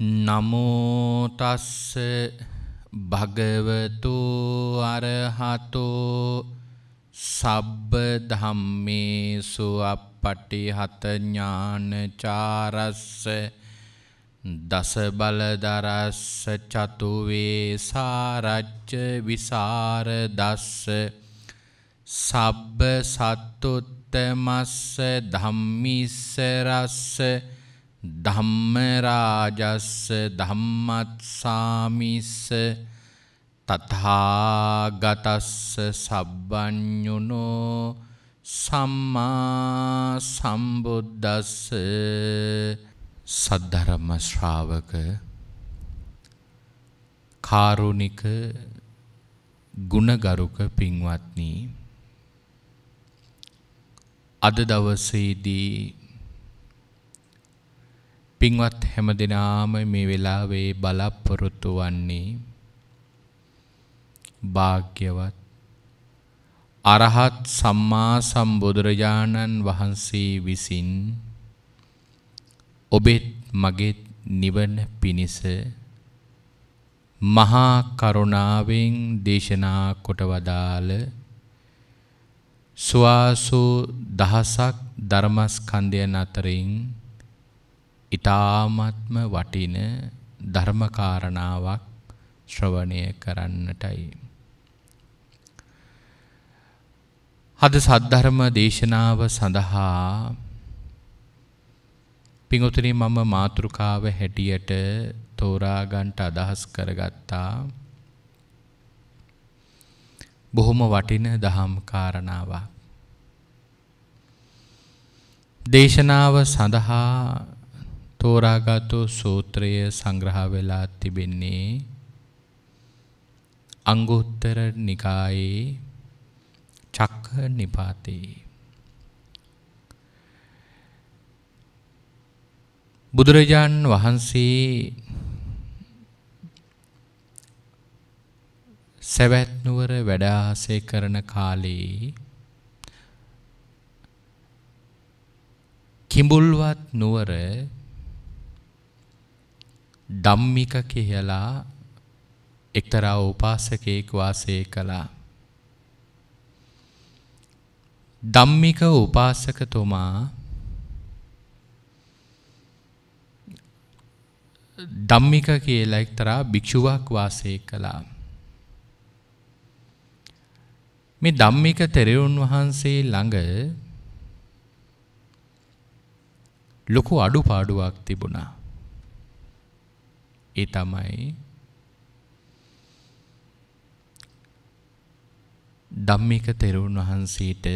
නමෝටස්ස භගවතු අරහතු සබ්බ ධම්මේසු අපපටි හත ඥානචාරස්ස දස බලදරස්ස චතුවේ සාරච්ච විසාර දස්ස සබ්බ සත්තුත්තමස්ස ධම්මිස්ස රස්ස ධම්මරාජස්ස ධම්මත්සාමිස්ස තථාගතස්ස සබ්බඤුනෝ සම්මා සම්බුද්දස්ස සද්ධර්ම ශ්‍රාවක කාරුණික ගුණගරුක පින්වත්නි අද දවසේදී පින්වත් හැම දෙනාම මේ වෙලාවේ බලාපොරොත්තු වන්නේ භාග්‍යවත් අරහත් සම්මා සම්බුදුරජාණන් වහන්සේ විසින් ඔබෙත් මගෙත් නිවන පිණිස මහා කරුණාවෙන් දේශනා කොට වදාළ ස්වාසෝ දහසක් ධර්මස්කන්ධයන් අතරින් ඊ타ත්ම වටින ධර්මකාරණාවක් ශ්‍රවණය කරන්නටයි. හද සද්ධර්ම දේශනාව සඳහා පිඟුතුනි මම මාතෘකාව හැටියට තෝරා ගන්නට අදහස් කරගත්තා බොහොම වටින දහම් කාරණාවක්. දේශනාව සඳහා තෝරාගාතෝ සූත්‍රය සංග්‍රහ වෙලා තිබෙන්නේ අංගුත්තර නිකායේ චක්ක නිපාතේ බුදුරජාණන් වහන්සේ සැවැත්නුවර වැඩාසය කරන කාලේ කිඹුල්වත් නුවර ධම්මික කියලා එක්තරා උපාසකයෙක් වාසය කළා. ධම්මික උපාසකතුමා ධම්මික කියලා එක්තරා භික්ෂුවක් වාසය කළා. මේ ධම්මික තෙරවුන් වහන්සේ ළඟ ලොකු අඩුපාඩුවක් තිබුණා. ඒ තමයි ධම්මික තෙරුන් වහන්සේට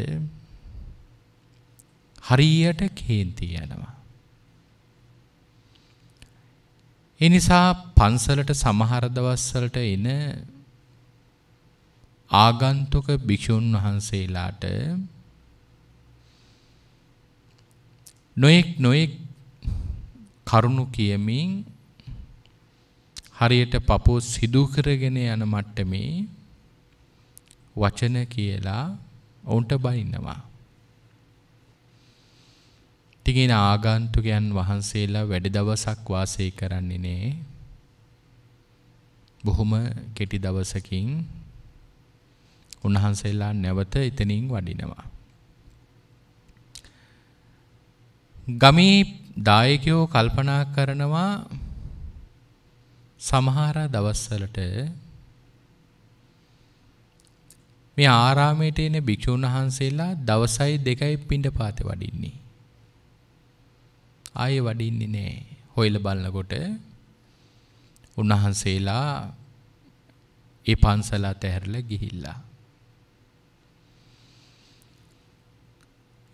හරියට කේන්ති යනවා. ඒ නිසා පන්සලට සමහර දවස්වලට එන ආගන්තුක භික්ෂුන් වහන්සේලාට නොයෙක් නොයෙක් කරුණු කියමින් හරියට පපෝ සිදු කරගෙන යන මට්ටමේ වචන කියලා ඔවුන්ට බනින්නවා. තිගෙන ආගන්තුකයන් වහන්සේලා වැඩි දවසක් වාසය කරන්නේ නේ. බොහොම කෙටි දවසකින් උන්වහන්සේලා නැවත එතනින් වඩිනවා. ගමේ දායකයෝ කල්පනා කරනවා සමහර දවස්වලට මේ ආරාමයට එන භික්ෂුන් වහන්සේලා දවසයි දෙකයි පිණ්ඩපාතේ වඩින්නේ. ආයේ වඩින්නේ නෑ. හොයලා බලනකොට උන්වහන්සේලා ඒ පන්සල අතහැරලා ගිහිල්ලා.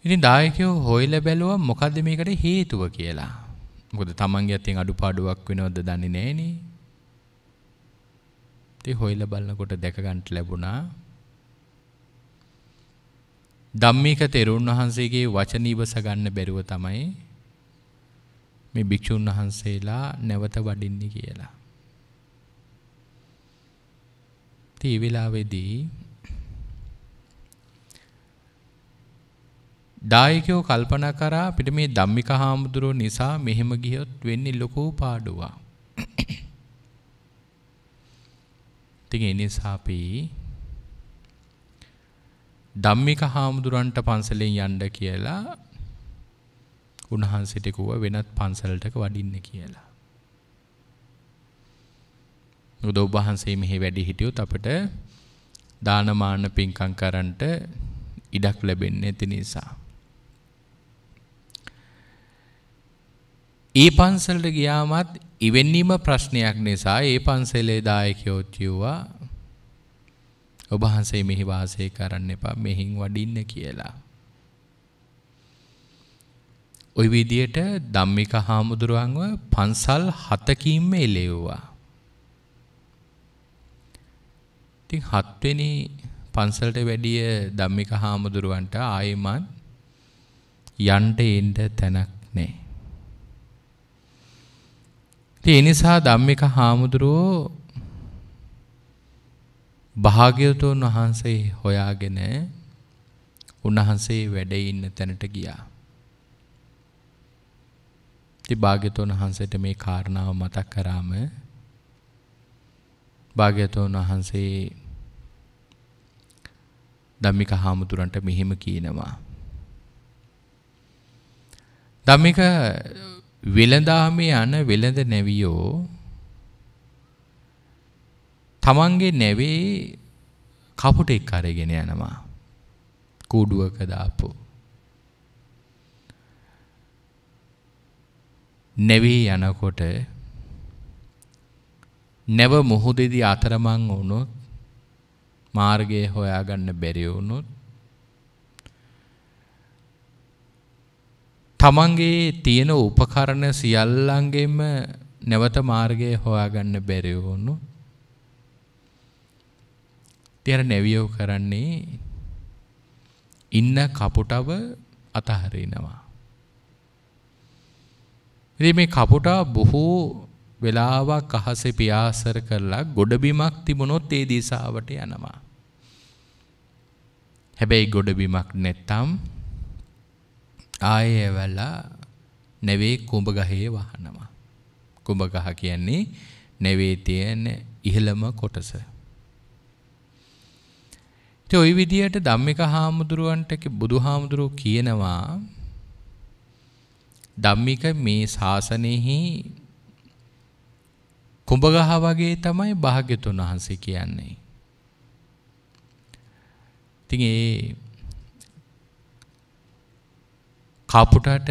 ඉතින් ඩායකයෝ හොයලා බැලුවා මොකද්ද මේකට හේතුව කියලා. මොකද Tamange අතින් අඩුපාඩුවක් වෙනවද දන්නේ නෑනේ. ඉතින් හොයලා බලනකොට දැක ගන්නට ලැබුණා ධම්මික තෙරුන් වහන්සේගේ වචන ඉවස ගන්න බැරුව තමයි මේ භික්ෂුන් වහන්සේලා නැවත වඩින්නේ කියලා. ඒ වෙලාවේදී දායකයෝ කල්පනා කරා අපිට මේ ධම්මික හාමුදුරුවෝ නිසා මෙහෙම ගියොත් වෙන්නේ ලොකු පාඩුවක්. ඉතින් ඒ නිසා අපි ධම්මික හාමුදුරන්ට පන්සලෙන් යන්න කියලා උන්වහන්සේට කිව්වා වෙනත් පන්සලටක වඩින්න කියලා. මොකද ඔබ වහන්සේ මෙහි වැඩි හිටියොත් අපිට දානමාන පින්කම් කරන්නට ඉඩක් ලැබෙන්නේ නැති නිසා. ඒ පන්සලට ගියාමත් ඉවෙන්නීම ප්‍රශ්නයක් නිසා ඒ පන්සලේ දායකයෝත් කිව්වා ඔබ වහන්සේ මෙහි වාසය කරන්න එපා මෙහින් වඩින්න කියලා. ওই විදියට ධම්මික හාමුදුරුවන්ව පන්සල් 7කින්ම එළෙව්වා. ඉතින් හත්වෙනි පන්සලට වැඩිය ධම්මික හාමුදුරුවන්ට ආයෙමත් යන්න එන්න තැනක් නැහැ. ඒ නිසා ධම්මික හාමුදුරුවෝ භාග්‍යවතුන් වහන්සේ හොයාගෙන උන්වහන්සේ වැඩ ඉන්න තැනට ගියා. ඉතින් භාග්‍යවතුන් වහන්සේට මේ කාරණාව මතක් කරාම භාග්‍යවතුන් වහන්සේ ධම්මික හාමුදුරන්ට මෙහෙම කියනවා. ධම්මික වෙළඳාමේ යන වෙළඳ නැවියෝ තමන්ගේ නැවේ කපුටෙක් අරගෙන යනවා කූඩුවක දාපු නැවේ යනකොට නැව මොහොතේදී අතරමං වුණොත් මාර්ගය හොයාගන්න බැරි වුණොත් තමන්ගේ තියෙන උපකරණ සියල්ලන්ගෙම නැවත මාර්ගය හොයාගන්න බැරිවුණු තියර නැවියෝ කරන්නේ ඉන්න කපුටව අතහරිනවා. ඉතින් මේ කපුටා බොහෝ වෙලාවක් අහසේ පියාසර කරලා ගොඩබිමක් තිබුණොත් ඒ දිසාවට යනවා. හැබැයි ගොඩබිමක් නැත්තම් ආයේ වෙලා නැවේ කුඹ ගහේ වහනවා. කුඹ ගහ කියන්නේ නැවේ තියෙන ඉහළම කොටස. ඉතින් ওই විදියට ධම්මික හාමුදුරුවන්ට බුදු හාමුදුරුවෝ කියනවා ධම්මික මේ ශාසනයෙහි කුඹගහ වගේ තමයි භාග්‍යතුන් වහන්සේ කියන්නේ. ඉතින් ඒ කපුටට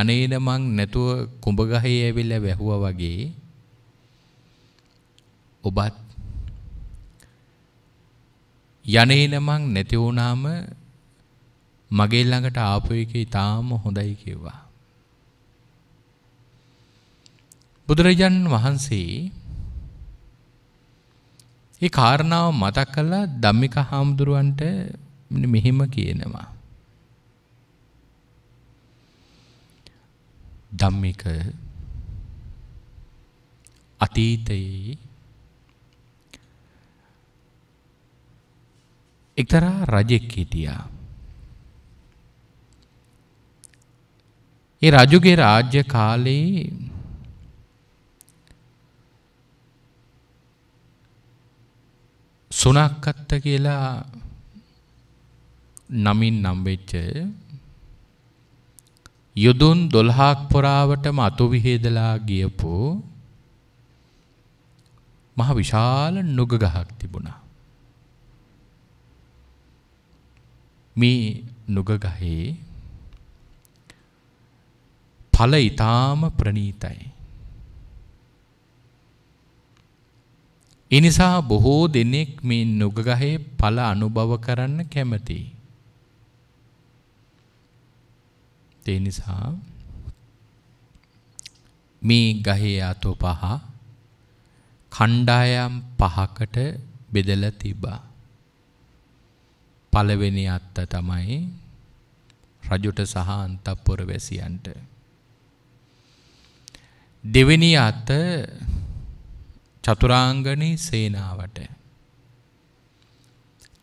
යනේද මං නැතුව කුඹගහේ ඇවිල්ලා වැහුවා වගේ ඔබත් යනේද මං නැති වුණාම මගේ ළඟට ආපු එක ඊටාම හොඳයි කිව්වා. බුදුරජාන් වහන්සේ ඒ කාරණාව මතක් කළා ධම්මික හාමුදුරුවන්ට මෙහෙම කියනවා. ධම්මික අතීතයේ එක්තරා රජෙක් හිටියා. ඒ රජුගේ රාජ්‍ය කාලේ සුනක්කත්ත කියලා නමින් නම්වෙච්ච යුදුන් දොළහාක් පොරාවටම අතුවිහේදලා ගියපු මහ විශාල නුග ගහක් තිබුණා. මේ නුග ගහේ ඵල ඊටාම ප්‍රණීතයි. එනිසා බොහෝ දෙනෙක් මේ නුග ගහේ ඵල අනුභව කරන්න කැමතියි. ඒ නිසා මේ ගහේ අතු පහ කණ්ඩායම් පහකට බෙදලා තිබා. පළවෙනි අත්ත තමයි රජුට සහ අන්තපුර වැසියන්ට. දෙවෙනි අත චතුරාංගනී සේනාවට.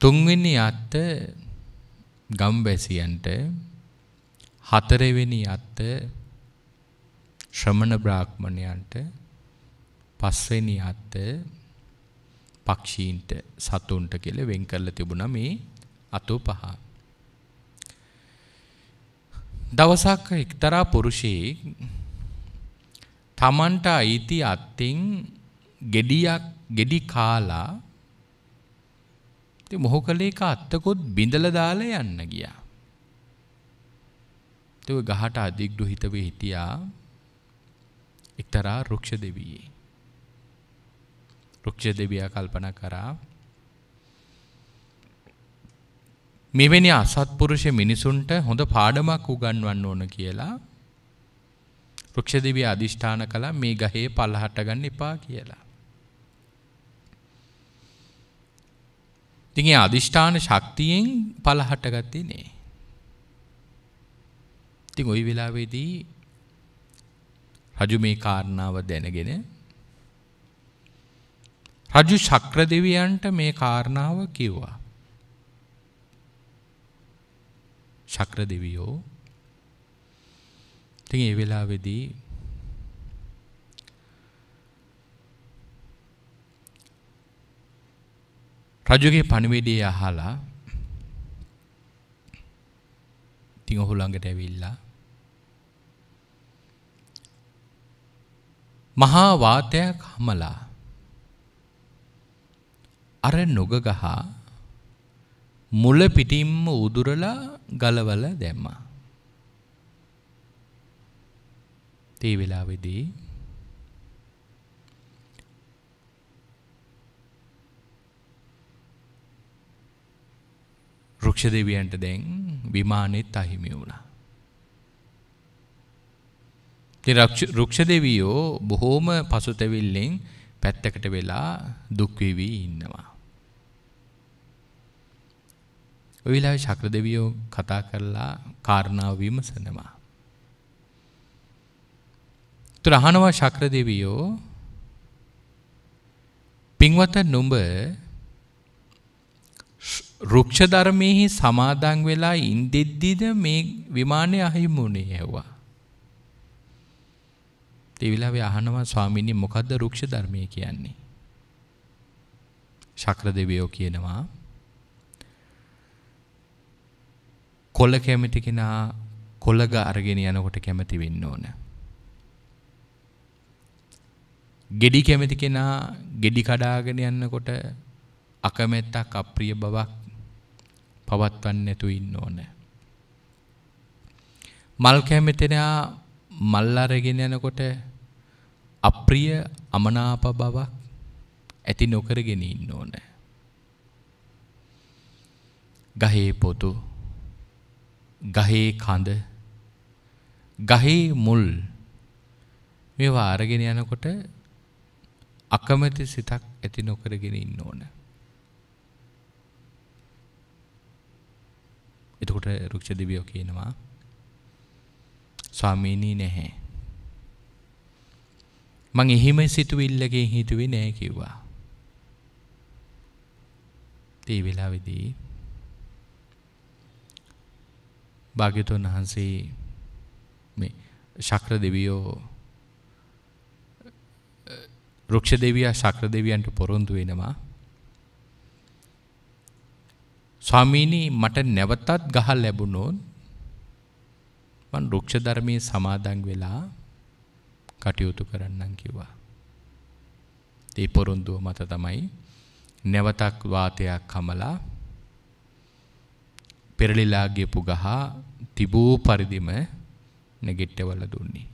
තුන්වෙනි අත ගම්වැසියන්ට හතරවෙනි අත්ත ශ්‍රමණ බ්‍රාහ්මණයන්ට පස්වෙනි අත්ත පක්ෂීන්ට සතුන්ට කියලා වෙන් කරලා තිබුණා මේ අතු පහ. දවසක් එක්තරා පුරුෂයෙක් තමන්ට අයිති අත්තින් gediyak gedi කාලා ඉතින් මොහොකලේක අත්තකොත් බිඳලා දාලා යන්න ගියා. තව ගහට අධිග්ඩු හිතවේ හිටියා එක්තරා රුක්ෂ දෙවියේ. රුක්ෂ දෙවියා කල්පන කරා මෙවැනි අසත්පුරුෂ මිනිසුන්ට හොඳ පාඩමක් උගන්වන්න ඕන කියලා රුක්ෂ දෙවිය අධිෂ්ඨාන කළා මේ ගහේ පල්හට ගන්න එපා කියලා. ඉතින් ඒ අදිෂ්ඨාන ශක්තියෙන් පල හටගත්තේ නේ. ඉතින් ওই වෙලාවේදී රජු මේ කාරණාව දැනගෙන රජු ශක්‍ර දෙවියන්ට මේ කාරණාව කිව්වා. ශක්‍ර දෙවියෝ ඉතින් ඒ වෙලාවේදී රජුගේ පණිවිඩය අහලා ඉතින් ඔහු ළඟට ඇවිල්ලා මහා වාතයක් හමලා අර නුග ගහ මුල පිටින්ම උදුරලා ගලවල දැම්මා. තේ වෙලාවේදී රුක්ෂ දෙවියන්ට දැන් විමානෙත් අහිමි වුණා. රුක්ෂදෙවියෝ බොහෝම පසුතැවිල්ලෙන් පැත්තකට වෙලා දුක්වෙවී ඉන්නවා. ඔවිලා ශක්‍ර දෙවියෝ කතා කරලා කාරණාව විමසනවා. තුරහනවා ශක්‍ර දෙවියෝ පින්වත නුඹ රුක්ෂ ධර්මයෙහි සමාදන් වෙලා ඉන්දෙද්දිද මේ විමානය අහිමුණේ ඇව්වා. ඒ වෙලාවේ අහනවා ස්වාමීනි මොකද්ද රුක්ෂ ධර්මය කියන්නේ? ශක්‍ර දෙවියෝ කියනවා කොළ කැමති කෙනා කොළග අරගෙන යනකොට කැමති වෙන්න ඕන. ගෙඩි කැමති කෙනා ගෙඩි කඩාගෙන යනකොට අකමැත්තක් අප්‍රිය බවක් පවත්වන්නේ නැතු ඉන්න ඕන. මල් කැමති කෙනා මල් අරගෙන යනකොට අප්‍රිය අමනාප බවක් ඇති නොකරගෙන ඉන්න ඕන. ගහේ පොතු ගහේ කඳ ගහේ මුල් මේවා අරගෙන යනකොට අකමැති සිතක් ඇති නොකරගෙන ඉන්න ඕන. එතකොට රුක්ෂ දිවියෝ කියනවා ස්වාමීනී නැහැ. මං එහෙම සිතුවිල්ලකින් හිතුවේ නෑ කිව්වා. ඒ වෙලාවේදී භාග්‍යතුන් වහන්සේ මේ ශක්‍ර දෙවියෝ රුක්ෂ දෙවියා ශක්‍ර දෙවියන්ට පොරොන්දු වෙනවා ස්වාමීනි මට නැවතත් ගහ ලැබුණොත් මන් රුක්ෂ ධර්මයේ සමාදන් වෙලා කටයුතු කරන්නම් කිව්වා. ඒ පොරොන්දුව මත තමයි නැවතක් වාතයක් කමලා පෙරලිලා ගියපු ගහ තිබූ පරිදිම නැගිට්ටවල දුන්නේ.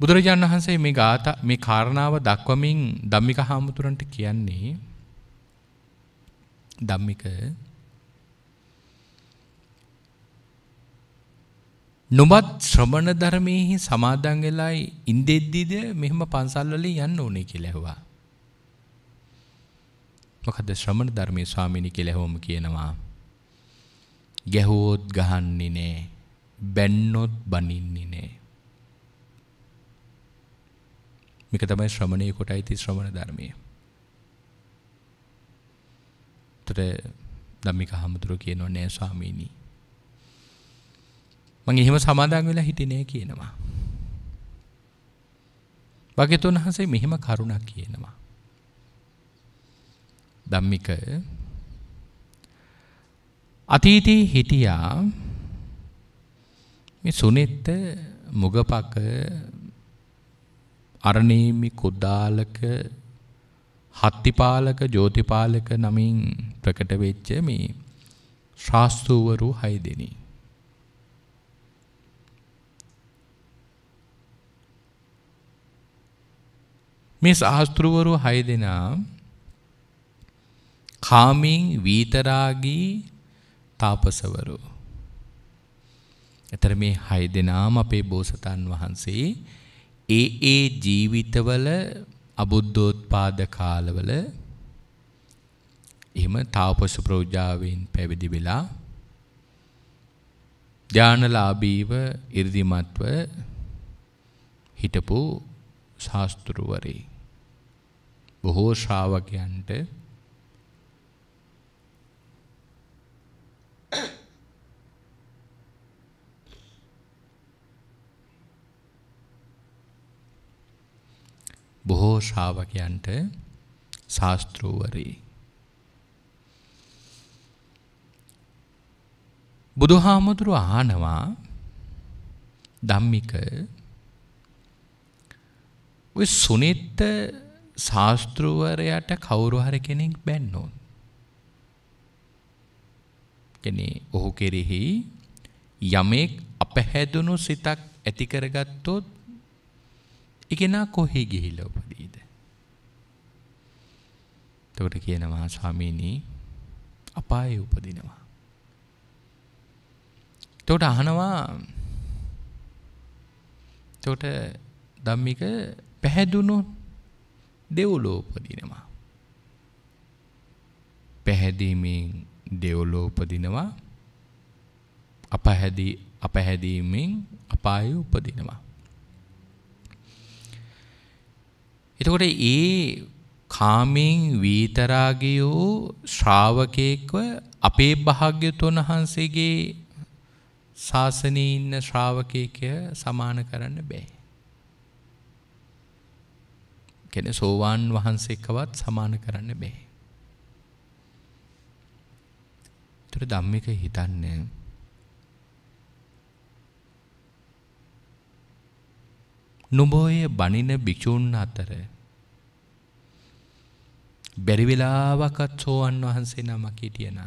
බුදුරජාණන් වහන්සේ මේ ගාත මේ කාරණාව දක්වමින් ධම්මික හාමුදුරන්ට කියන්නේ ධම්මික නොබත් ශ්‍රමණ ධර්මයෙහි සමාදන් වෙලා ඉඳෙද්දිද මෙහෙම පන්සල් වල යන්න ඕනේ කියලා ඇහුවා. මොකද ශ්‍රමණ ධර්මයේ ස්වාමීනි කියලා ඇහුවම කියනවා. ගැහුවොත් ගහන්නේ නෑ. බැන්නොත් බනින්නේ නෑ. මේක තමයි ශ්‍රමණේ කොටයි ති ශ්‍රමණ ධර්මයේ. උත්තර ධම්මික හාමුදුරුවෝ කියනවා නෑ ස්වාමීනි. මං එහෙම සමාදාන් වෙලා හිටියේ නෑ කියනවා. භාග්‍යතුන් වහන්සේ මෙහෙම කරුණක් කියනවා. ධම්මික අතීතයේ හිටියා මේ සුනෙත්ත මුගපක අරණේමි කුද්දාලක හත්තිපාලක ජෝතිපාලක නමින් ප්‍රකටවෙච්ච මේ ශාස්තූවරු හයිදෙනී. මේ ශාස්තෘවරු හය දෙනා කාමින් වීතරාගී තාපසවරු. එතර මේ හය දෙනාම අපේ බෝසතන් වහන්සේ ඒ ඒ ජීවිතවල අබුද්ධෝත්පාද කාලවල එහෙම තාපස ප්‍රෝජාවෙන් පැවිදි වෙලා ඥානලාභීව 이르දිමත්ව හිටපු ශාස්ත්‍රවරේ බොහෝ ශ්‍රාවකයන්ට බොහෝ ශ්‍රාවකයන්ට ශාස්ත්‍රූවරේ. බුදුහාමුදුරු අහනවා ධම්මික ඔය සුනිත්ත ශාස්ත්‍රූවරයට කවුරු හරි කෙනෙක් බැන්නොත් කියන්නේ ඔහු කෙරෙහි යමෙක් අපහැදුණු සිතක් ඇති කරගත්තොත් එකෙනා කොහේ ගිහිල්ලා උපදීද? එතකොට කියනවා ස්වාමීනි අපායේ උපදිනවා. එතකොට අහනවා එතකොට ධම්මික පැහැදුණු දෙව්ලෝ උපදිනවා. පැහැදීමෙන් දෙව්ලෝ උපදිනවා. අපහැදී අපහැදීමෙන් අපායේ උපදිනවා. එතකොට ඒ කාමෙන් වීතරාගයෝ ශ්‍රාවකයෙක්ව අපේ භාග්‍යතුන් වහන්සේගේ ශාසනයේ ඉන්න ශ්‍රාවකයෙක්ය සමාන කරන්න බෑ. කෙන සෝවාන් වහන්සේකවත් සමාන කරන්න බෑ. තුර ධම්මික හිතන්නේ නුඹෝය බනින භික්ෂූන් අතර බැරි වෙලාවකත් සෝවන් වහන්සේ නමක් හිටියනම්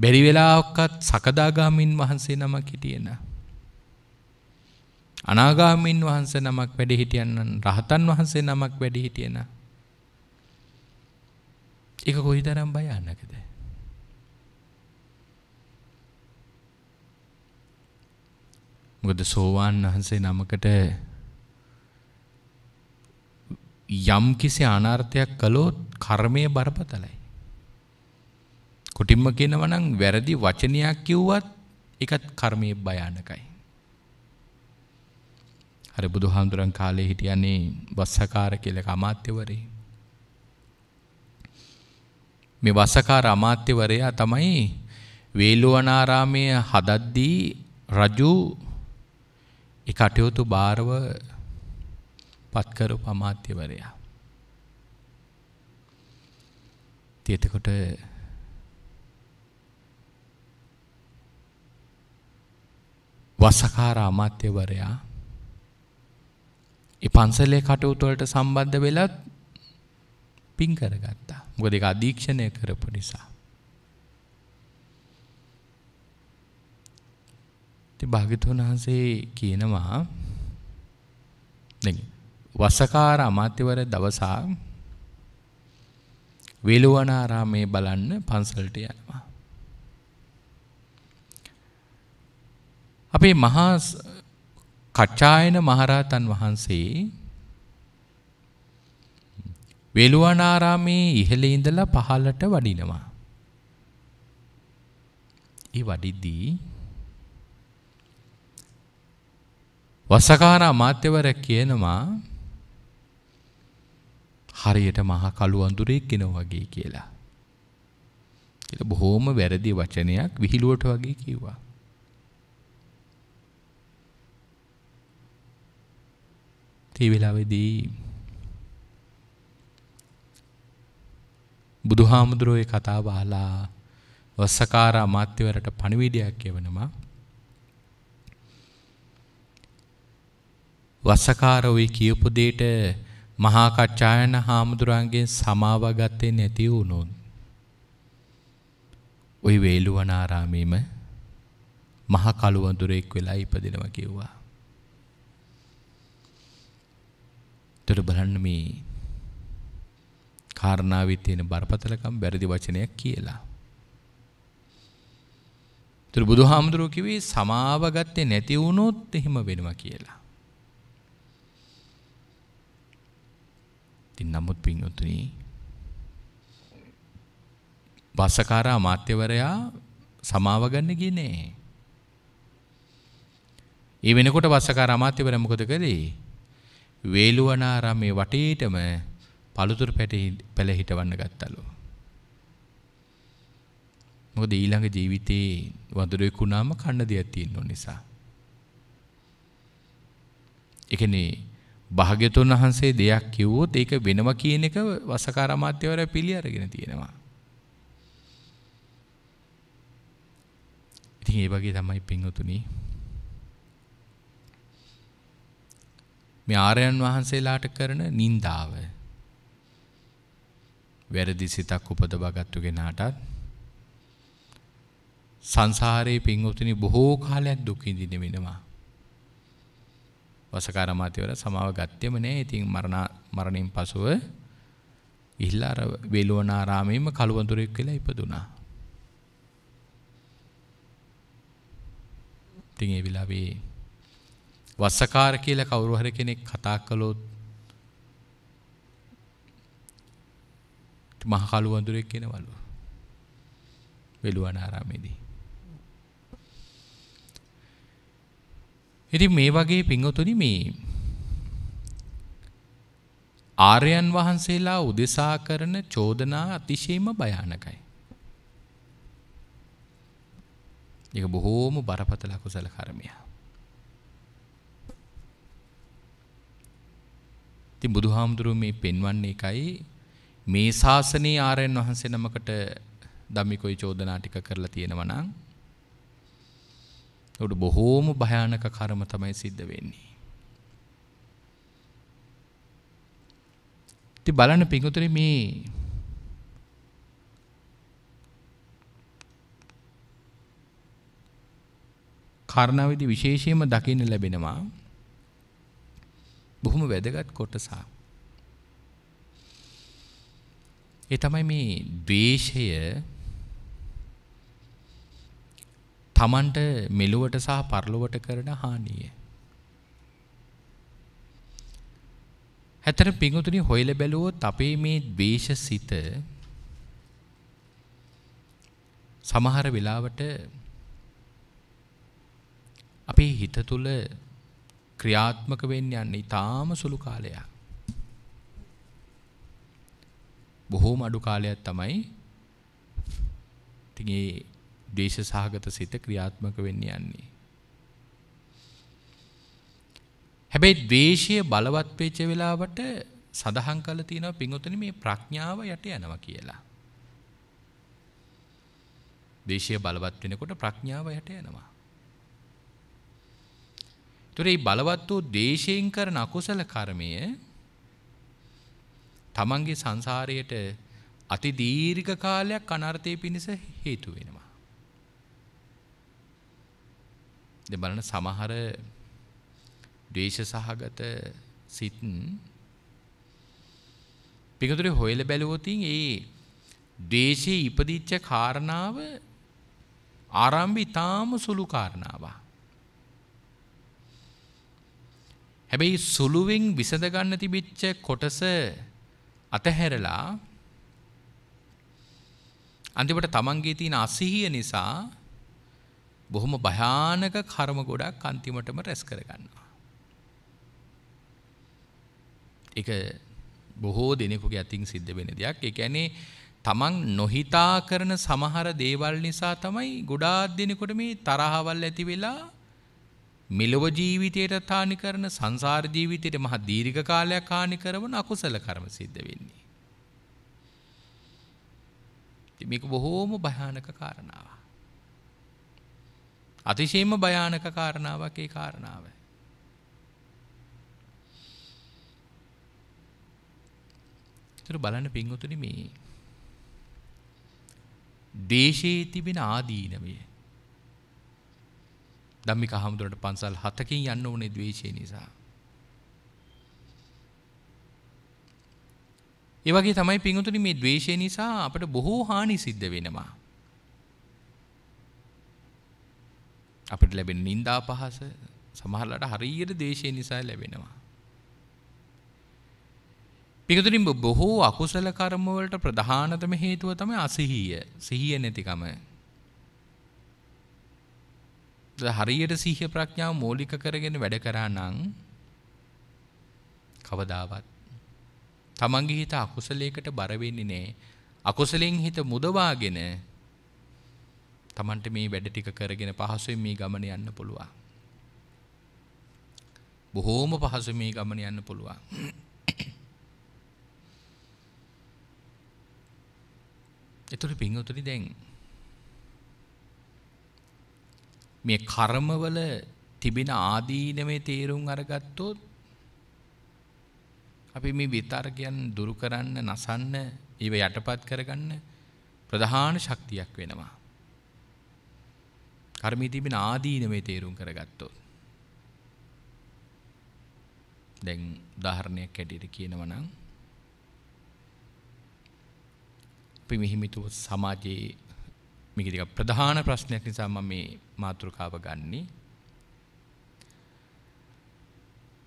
බැරි වෙලාවකත් සකදාගාමින් වහන්සේ නමක් හිටියනම් අනාගාමීන් වහන්සේ නමක් වැඩි හිටියන්නන් රහතන් වහන්සේ නමක් වැඩි හිටියන. එක කොයි තරම් භයානකද. මොකද සෝවාන් වහන්සේ නමකට යම් කිසි අනර්ථයක් කළොත් කර්මය බරපතලයි. කොටිම්ම කියනවා නම් වැරදි වචනයක් කිව්වත් ඒකත් කර්මයේ භයානකයි. හරි බුදුහාමුදුරන් කාලේ හිටියන්නේ වස්සකාර කියලා අමාත්‍යවරේ. මේ වස්සකාර අමාත්‍යවරයා තමයි වේලුවනාරාමයේ හදද්දී රජු කටයුතු භාරව පත්කරු පමාත්‍යවරයා. තියතකොට වසකාර අමාත්‍යවරයා පන්සලේ කටයුතුවලට සම්බද්ධ වෙලත් පින් කරගත්තා මොකද එක අධීක්ෂණය කරපු නිසා. ඉතින් භාග්‍යතුන් වහන්සේ කියනවා දැන් වසකාර අමාත්‍යවර දවසා වේලුවනාරාමේ බලන්න පන්සලට යනවා. අපේ මහා කච්චායන මහරහතන් වහන්සේ වේලුවනාරාමේ ඉහළ ඉඳලා පහළට වඩිනවා. ඒ වඩිද්දී වසකාන අමාත්‍යවර කියනවා හරියට මහ කළු අඳුරේ කෙනා වගේ කියලා. කියලා බොහොම වැරදි වචනයක් විහිළුවට වගේ කිව්වා. ඒ වෙලාවේදී බුදුහාමුදුරුවෝ ඒ කතාව අහලා වස්සකාර අමාත්‍යවරට පණිවිඩයක් කියවනවා වසකාරෝයි කියපු දෙයට මහා කච්චායන හාමුදුරන්ගෙන් සමාව ගත්තේ නැති වුණොත් ওই වේලුවනාරාමේම මහ කළු වඳුරෙක් වෙලා ඉපදෙනවා කිව්වා. ඊට බලන්න මේ කාරණාවේ තියෙන බරපතලකම් බැරිදි වචනයක් කියලා. ඊට බුදුහාමුදුරුවෝ කිව්වේ සමාව ගත්තේ නැති වුණොත් එහෙම වෙනවා කියලා. ඉතින් නමුත් පින්වතුනි වාසකාරා මාත්‍යවරයා සමාව ගන්න ගියේ නෑ. ඒ වෙනකොට වාසකාරා මාත්‍යවරයා මොකද කළේ? වේලුවනාරාමේ වටේටම පළතුරු පැටි පැල හිටවන්න ගත්තලු. මොකද ඊළඟ ජීවිතේ වඳුරෙක් වුණාම කන්න දෙයක් තියෙන නිසා. ඒ කියන්නේ භාග්‍යතුන් වහන්සේ දෙයක් කිව්වොත් ඒක වෙනවා කියන එක වසකාර අමාත්‍යවරය පිළි අරගෙන තියෙනවා. ඉතින් ඒ වගේ තමයි පින්වතුනි. මේ ආර්යයන් වහන්සේලාට කරන නින්දාව වැරදි සිතක් උපදවාගත්තු කෙනාටත් සංසාරයේ පින්වතුනි බොහෝ කාලයක් දුක් විඳින්න වෙනවා. වසකාර මාතේවර සමාව ගත්තෙම නෑ. ඉතින් මරණින් පසුව ගිහිල්ලා අර වේලවනාරාමයේම කලුවඳුරෙක් වෙලා ඉපදුනා. ඉතින් ඒ වෙලාවේ වස්සකාර කියලා කවුරු හරි කෙනෙක් කතා කළොත් මහ කලුවඳුරෙක් කෙනවලු. වේලවනාරාමේදී ඉති මේ වගේ පිංහතුනි මේ ආර්යන් වහන්සේලා උදෙසා කරන චෝදනා අතිශයම භයානකයි. එක බොහෝම බරපතල කුසල කර්මය. ති බුදුහාමුදුරුව මේ පෙන්වන්නේ එකයි මේ ශාසනයේ ආරයන් වහන්සේ නමකට දමිකොයි චෝදනා ටික කරලා තියෙනවනම් උඩ බොහෝම භයානක කරම තමයි සිද්ධ වෙන්නේ. ති බලන පිඟුතුර මේ කරණාවදි විශේෂයම දකින්න ලැබෙනවා බොහොම වැදගත් කොටසා. ඒ තමයි මේ ද්වේෂය තමන්ට මෙලුවට සහ පරලොවට කරන හානිය. හැතර පිඟුතුනි හොයල බැලුවොත් අපේ මේ ද්වේෂ සිත සමහර වෙලාවට අපේ හිත තුළ ක්‍රියාත්මක වෙන්න යන්නේ තාම සුළු කාලයක්. බොහෝම අඩු කාලයක් තමයි තිගේ ද්වේෂ සහගත සිත ක්‍රියාත්මක වෙන්න යන්නේ. හැබැයි ද්වේෂය බලවත් වෙච්ච වෙලාවට සඳහන් කරලා තියෙනවා පිංගුතුනි මේ ප්‍රඥාව යට යනවා කියලා. ද්වේෂය බලවත් වෙනකොට ප්‍රඥාව යට යනවා. තුරේ බලවත් වූ දේශයෙන් කරන අකුසල කර්මය තමන්ගේ සංසාරයට අති දීර්ඝ කාලයක් අනර්ථය පිණිස හේතු වෙනවා. දැන් බලන්න සමහර ද්වේෂ සහගත සිත් පිටුතරේ හොයලා බැලුවොත් ඒ ද්වේෂයේ ඉපදිච්ච කාරණාව ආරම්භي තාම සුළු කාරණාවක්. හැබැයි සුළුවෙන් විසඳ ගන්න තිබිච්ච කොටස අතහැරලා අන්තිමට තමන්ගේ තියෙන අසහිය නිසා බොහොම භයානක කර්ම ගොඩක් අන්තිමටම රැස් කරගන්නවා. එක බොහෝ දෙනෙකුගේ ඇතින් සිද්ධ වෙන දෙයක් ඒ ඇනේ තමන් නොහිතා කරන සමහර දේවල් නිසා තමයි ගොඩාත් දෙනකොට මේ තරහවල් ඇති වෙලා මෙලොව ජීවිතයට තානි කරන සංසාර ජීවිතයට මහ දීර්ඝ කාලයක් හානි කරවන අකුසල කර්ම සිද්ධ වෙන්නේ. මේක බොහෝම භයානක කාරණාවක්. අතිශයම භයානක කාරණාවක් ඒ කාරණාව. තර බලන්න පින්වතුනි මේ දේශයේ තිබෙන ආදීනවය ධම්මික හාමුදුරට පන්සල් හතකින් යන්න ඕනේ ද්වේෂය නිසා. ඒ වගේ තමයි පින්වතුනි මේ ද්වේෂය නිසා අපට බොහෝ හානි සිද්ධ වෙනවා. අපිට ලැබෙන නිന്ദා පහස සමහරලාට හරියට දේශේ නිසා ලැබෙනවා. පිටුතුරින් බොහෝ අකුසල කර්ම වලට ප්‍රධානතම හේතුව තමයි අසහිය. සිහිය නැතිකම. හරියට සිහිය ප්‍රඥාව මූලික කරගෙන වැඩ කරා නම් කවදාවත් තමන්ගේ හිත අකුසලයකට බර වෙන්නේ නැහැ. අකුසලෙන් හිත මුදවාගෙන තමන්ට මේ වැඩ ටික කරගෙන පහසුවෙන් මේ ගමන යන්න පුළුවන්. බොහෝම පහසු මේ ගමන යන්න පුළුවන්. එතුට පිංහතුරි දැන් මේ කර්මවල තිබෙන ආදීනවේ තේරුම් අරගත්තොත් අපි මේ විතර්ගයන් දුරු කරන්න නසන්න ඒව යටපත් කරගන්න ප්‍රධාන ශක්තියක් වෙනවා. කර්මී තිබෙන ආදීනවේ තේරුම් කරගත්තොත්. දැන් උදාහරණයක් ඇටියට කියනවා නම් අපි මෙහිමිතු සමාජයේ මේක ටික ප්‍රධාන ප්‍රශ්නයක් නිසා මම මේ මාතෘකාව ගන්නේ.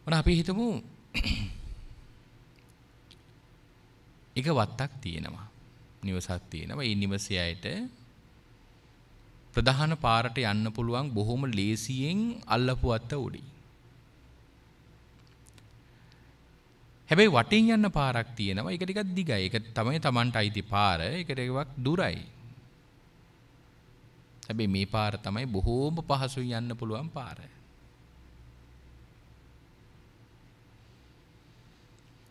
මොන අපි හිතමු එක වත්තක් තියෙනවා. නිවසක් තියෙනවා. ඒ නිවසේ ඇයට ප්‍රධාන පාරට යන්න පුළුවන් බොහොම ලේසියෙන් අල්ලපු අත්ත උඩි. හැබැයි වටින් යන්න පාරක් තියෙනවා. ඒක ටිකක් දිගයි. ඒක තමයි Tamanට අයිති පාර. ඒකට ඒවක් දුරයි. හැබැයි මේ පාර තමයි බොහොම පහසුවෙන් යන්න පුළුවන් පාර.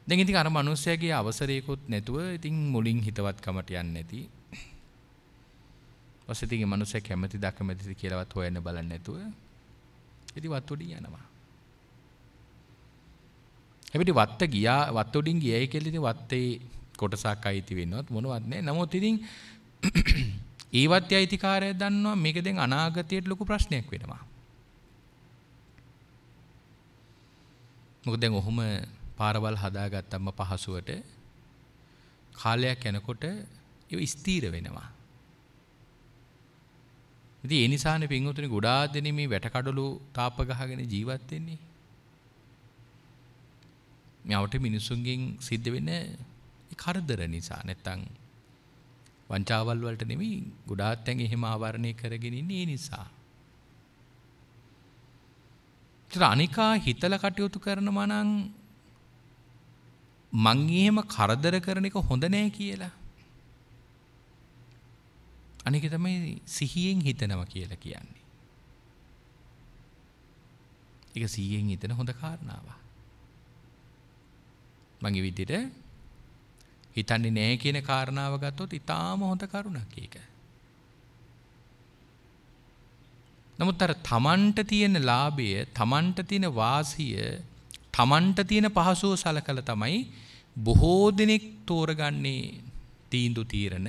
දැන් ඉතින් අර මිනිස්සයාගේ අවසරයකුත් නැතුව ඉතින් මුලින් හිතවත්කමට යන්නේ නැති ඔසතිගේ මනුසය කැමති දකමැති කියලවත් හොයන්න බලන්න ඇතුව ඇති වත්තුඩින් යනවා. හැබිට වත්ත ගියා වත්තුඩින් ගියයි කෙලෙති වත්තේ කොටසක් අයිති වෙන්නවත් මොනවත්න්නේ නමුත් ඉතින් ඒවත් අයිතිකාරය දන්නවා මේක දෙෙන් අනාගතයට ලොකු ප්‍රශ්නයක් වෙනවා. මොකදැන් ඔහොම පාරවල් හදාගත්තම්ම පහසුවට කාලයක් යැනකොට ස්තීර වෙනවා. ඉතින් ඒ නිසානේ පින්වතුනි ගොඩාක් දෙනෙ මේ වැටකඩලු තාප ගහගෙන ජීවත් වෙන්නේ. මෙවට මිනිසුන්ගෙන් සිද්ධ වෙන කරදර නිසා නැත්තම් වංචාවල් වලට නෙමෙයි ගොඩාක් තැන් එහෙම ආවරණය කරගෙන ඉන්නේ ඒ නිසා. ඒතර අනිකා හිතල කටයුතු කරනවා නම් මං එහෙම කරදර කරන එක හොඳ නෑ කියලා. අනික තමයි සිහියෙන් හිතනවා කියලා කියන්නේ. ඒක සිහියෙන් හිතන හොඳ කාරණාවක්. මගේ විදිහට හිතන්නේ නැහැ කියන කාරණාව ගත්තොත් ඊටාම හොඳ කරුණක් ඒක. නමුත් අර තමන්ට තියෙන ලාභය, තමන්ට තියෙන වාසිය, තමන්ට තියෙන පහසුව සලකලා තමයි බොහෝ දෙනෙක් තෝරගන්නේ තීන්දුව తీරන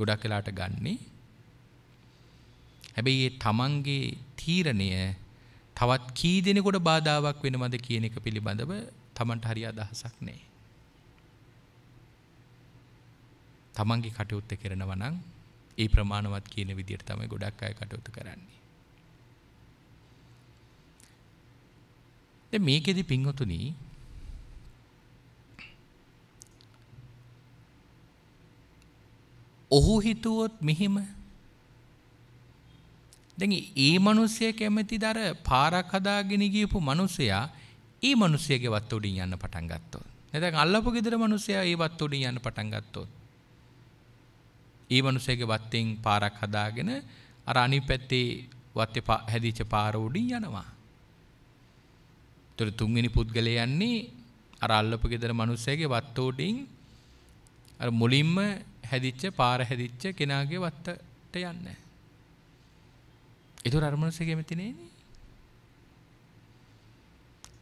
ගොඩක් වෙලාට ගන්නේ හැබැයි ඒ තමන්ගේ තීරණය තවත් කී දෙනෙකුට බාධාවක් වෙනවද කියන එක පිළිබඳව තමන්ට හරි අදහසක් නැහැ. තමන්ගේ කටයුත්ත කරනවා නම් ඒ ප්‍රමාණවත් කියන විදිහට තමයි ගොඩක් අය කටයුතු කරන්නේ. දැන් මේකෙදි පින්වතුනි ඔහු හිතුවොත් මෙහෙම දැන් ඒ මිනිස්සය කැමැති දර පාරක් හදාගෙන ගියපු මිනිසයා ඒ මිනිස්සයගේ වත් උඩින් යන්න පටන් ගත්තොත් නැත්නම් අල්ලපු ගෙදර මිනිස්සයා ඒ වත් උඩින් යන්න පටන් ගත්තොත් ඒ මිනිස්සයාගේ වත්තෙන් පාරක් හදාගෙන අර අනිත් පැත්තේ වත්තේ හැදිච්ච පාර උඩින් යනවා. ඒතර තුන්වෙනි පුද්ගලයා යන්නේ අර අල්ලපු ගෙදර මිනිස්සයාගේ වත් උඩින් අර මුලින්ම හැදිච්ච පාර හැදිච්ච කෙනාගේ වත්තට යන්න. එතු අරමණස කැමතිනේ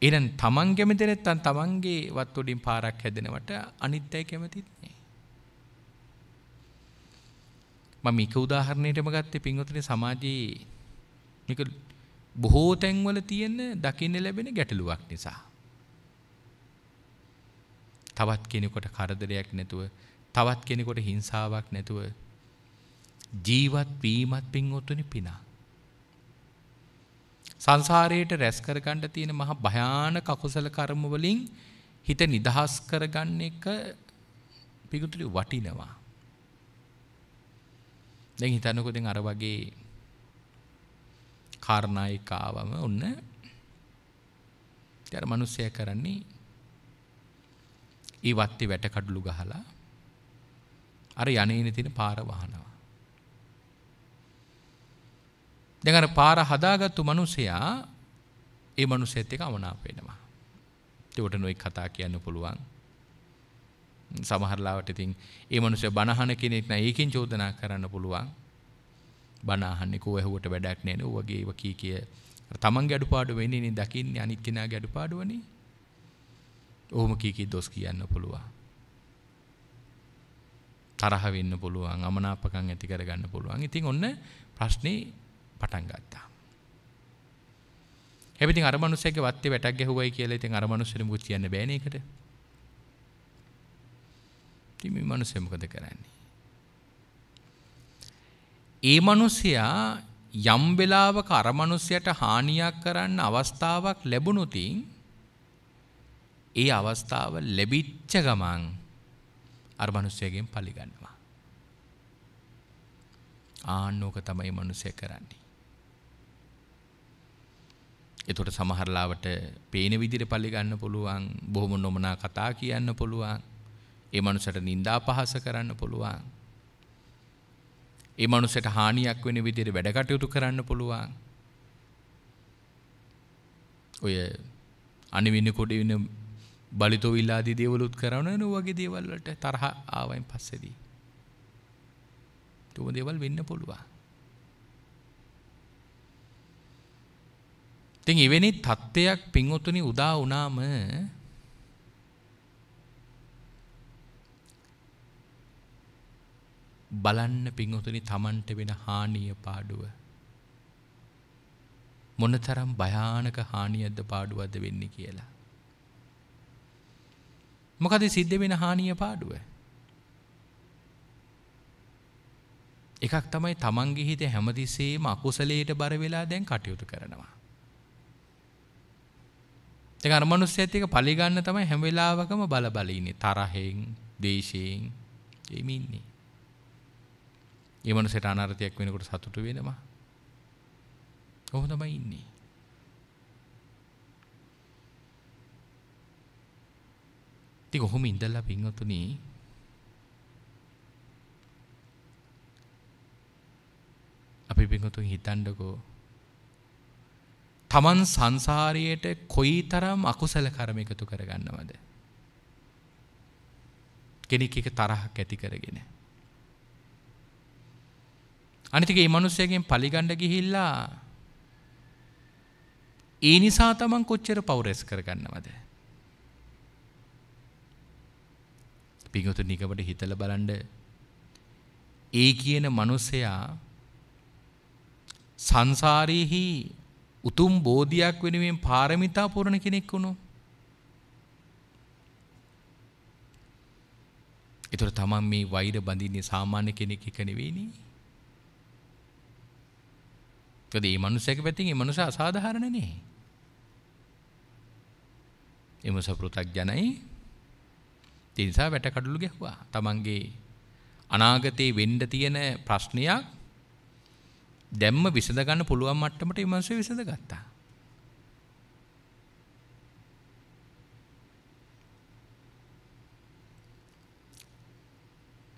එරන් තමන් කැමතිනෙත්තන් තමන්ගේ වත්තුඩින් පාරක් හැදෙනවට අනිත්‍යයි කැමතිත්න්නේ. මික උදාහරණයටම ගත්තේ පින්වතන සමාජයේ මික බොහෝ තැන්වල තියෙන දකින්න ලැබෙන ගැටලුවක් නිසා. තවත් කෙනෙකොට කරදරයක් නැතුව තවත් කෙනෙකොට හිංසාවක් නැතුව ජීවත් වීමත් පින්වොත්තුනි පිනා. සංසාරයට රැස් කරගණ්ඩ තියෙන මහ භයාන කකුසල කරමවලින් හිත නිදහස් කරගන්න එක පිගුතුලි වටිනවා. දැ හිතනකොතින් අර වගේ කාරණායිකාවම ඔන්න තැර මනුස්සය කරන්නේ ඒ වත්තේ වැටකඩලු ගහලා අර යනේන තියෙන පාර වහනවා. දැන් අර පාර හදාගත්තු මිනිසයා ඒ මිනිසෙත් එක්ක අමනාප වෙනවා. ඒකට නොයි කතා කියන්න පුළුවන්. සමහර ලාවට ඉතින් ඒ මිනිසයා බනහන කෙනෙක් නෑ ඒකෙන් චෝදනා කරන්න පුළුවන්. බන අහන්නේ කෝ ඇහුවට වැඩක් නෑ නේ. ඔවගේ ඒව කී කිය. තමන් ගැඩුපාඩු වෙන්නේ නේ දකින්නේ අනිත් කෙනා ගැඩුපාඩුවනේ. ඔහොම කී කී දොස් කියන්න පුළුවන්. තරහ වෙන්න පුළුවන් අමනාපකම් ඇති කරගන්න පුළුවන්. ඉතින් ඔන්න ප්‍රශ්නේ පටන් ගත්තා. හැබැයි අර මනුස්සයාගේ වත්තේ වැටක් ගැහුවයි කියලා ඉතින් අර මනුස්සෙට මුකුත් කියන්න බෑනේ ඒකට. ඉතින් මේ මනුස්සයා මොකද කරන්නේ? ඒ මනුස්සයා යම් වෙලාවක අර මනුස්සයට හානියක් කරන්න අවස්ථාවක් ලැබුණොතින් ඒ අවස්ථාව ලැබිච්ච ගමන් අර මිනිස්සයගෙන් පලිගන්නවා. ආන්නෝක තමයි මිනිස්සය කරන්නේ. එතකොට සමහර ලාවට පේන විදිහට පලිගන්න පුළුවන්, බොහොම නොමනා කතා කියන්න පුළුවන්, ඒ මනුස්සට නිඳා පහස කරන්න පුළුවන්. ඒ මනුස්සට හානියක් වෙන විදිහට වැඩ කටයුතු කරන්න පුළුවන්. ඔය අනිවින කොඩ වෙන බලිතෝ විල්ලාදී දේවලුත් කරන නො වගේ දේවල්ලට තරහ ආවයින් පස්සදී. තුම දේවල් වෙන්න පුළුවන්. ඉතින් එවැනි தත්ත්වයක් පින්වතුනි උදා වුණාම බලන්න පින්වතුනි Tamanට වෙන හානිය පාඩුව මොනතරම් භයානක හානියක්ද පාඩුවක්ද වෙන්නේ කියලා මොකද සිද්ධ වෙන හානිය පාඩුව. එකක් තමයි තමන්ගේ හිත හැමතිස්සේම අකුසලයට බර වෙලා දැන් කටයුතු කරනවා. එක අර්මනුස්සයත් එක පලිගන්න තමයි හැම වෙලාවකම බල බල ඉන්නේ තරහෙන්, දේශයෙන් එමේ ඉන්නේ. ඒ මනුස්සයට අනර්ථයක් වෙනකොට සතුටු වෙනවා. කොහොම තමයි ඉන්නේ. ඉති කොහොම ඉඳල්ලා පින්වතුනී අපි පින්වතුන් හිතන්ඩකෝ තමන් සංසාරයට කොයි තරම් අකුසල කරම එකතු කරගන්නවද. කෙනෙක් එක තරහක් ඇති කරගෙන. අනිතිගේ මනුස්සයගෙන් පලිගණ්ඩ ගිහිල්ලා ඒ නිසා තමන් කොච්චර පවුරෙස් කරගන්නවද. පිඟුතු නිකමට හිතල බලන්ඩ ඒ කියන මනුස්සයා සංසාරයෙහි උතුම් බෝධියක් වෙනුවෙන් පාරමිතා පුරණ කෙනෙක් වුණු. එතුර තමන් මේ වෛර බඳින්නේ සාමාන්‍ය කෙනෙක් එක නෙවෙයිනි. තද ඒ මනුස්සයක පැතින් ඒ මනුස්ස අසාධාරණ නේ. එමස පෘථග්ජනයි ඒ නිසා වැටකඩලු ගැහුවා. තමන්ගේ අනාගතේ වෙන්න තියෙන ප්‍රශ්නයක් දැම්ම විසඳ ගන්න පුළුවන් මට්ටමට මේ මිනිස්සු විසඳගත්තා.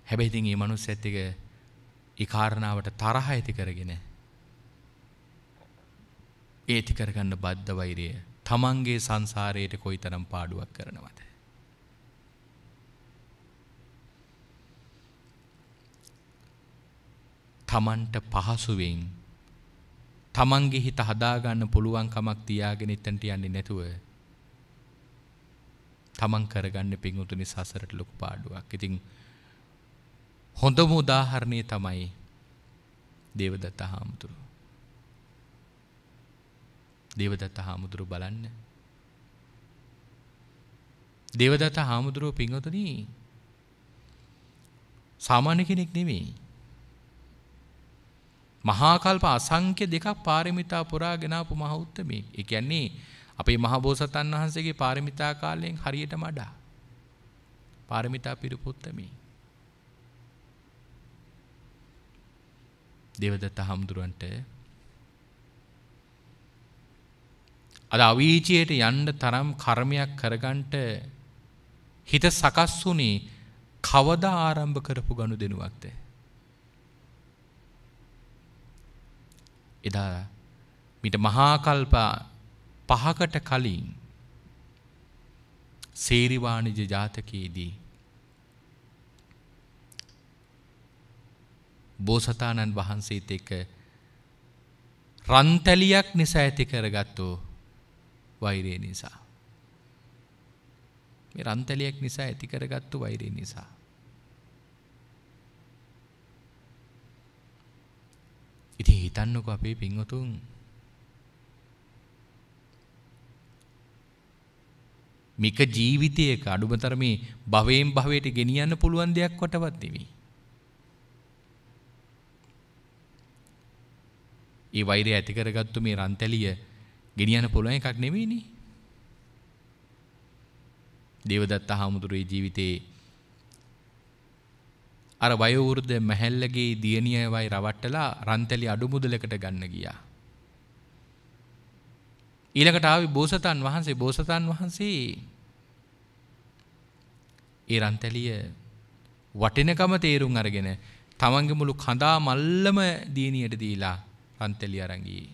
හැබැයි ඉතින් මේ මිනිස්සෙත් එක ඒ කාරණාවට තරහ ඇති කරගෙන ඒති කරගන්න බද්ධ වෛරය තමන්ගේ සංසාරයට කොයිතරම් පාඩුවක් කරනවද තමන්ට පහසුවෙන් තමන්ගේ හිත හදාගන්න පුළුවන් කමක් තියාගෙන එතැන්ට යන්නේ නැතුව තමන් කරගන්න පින්වතුනි සසරට ලොකු පාඩුවක්. ඉතින් හොඳම උදාහරණය තමයි දේවදත්ත හාමුදුරු. දේවදත්ත හාමුදුරු බලන්න. දේවදත්ත හාමුදුරුව පින්වතුනි සාමාන්‍ය කෙනෙක් නෙවෙයි. මහාකල්ප අසංක්‍ය දෙකක් පාරමිතා පුරාගෙනාපු මහෞත්තමේ. ඒ කියන්නේ අපේ මහබෝසතන් වහන්සේගේ පාරමිතා කාලයෙන් හරියටම අඩා. පාරමිතා පිරිපුත්තමේ. දේවදත්ත හාමුදුරන්ට අද අවීචයට යන්න තරම් කර්මයක් කරගන්ට හිත සකස් වුණේ කවදා ආරම්භ කරපු ගනුදෙනුවක්ද? එදා මිට මහාකල්ප පහකට කලින් සේරිවාණිජ ජාතකයේදී බෝසතාණන් වහන්සේත් එක්ක රන්තැලියක් නිසා ඇති කරගත්තු වෛරය නිසා. මේ රන්තැලියක් නිසා ඇති කරගත්තු වෛරය නිසා. ඉතින් හිතන්නකෝ අපේ පින්වතුන් මේක ජීවිතයක අඩුමතරමේ භවයෙන් භවයට ගෙනියන්න පුළුවන් දෙයක් කොටවත් නෙවෙයි. ඒ වෛරය ඇති කරගත්තු මේ රන්තැලිය ගෙනියන්න පුළුවන් එකක් නෙවෙයිනේ. දේවදත්ත හාමුදුරුවෝ ජීවිතේ අර වයවෘද්ධ මැහැල්ලගේ දියණියවයි රවට්ටලා රන්තලි අඩුමුදලකට ගන්න ගියා. ඊළඟට ආවි බෝසතන් වහන්සේ බෝසතන් වහන්සේ ඒ රන්තලිය වටිනකම තේරුම් අරගෙන තමන්ගේ මුළු කඳා මල්ලම දියණියට දීලා රන්තලිය අරන් ගියේ.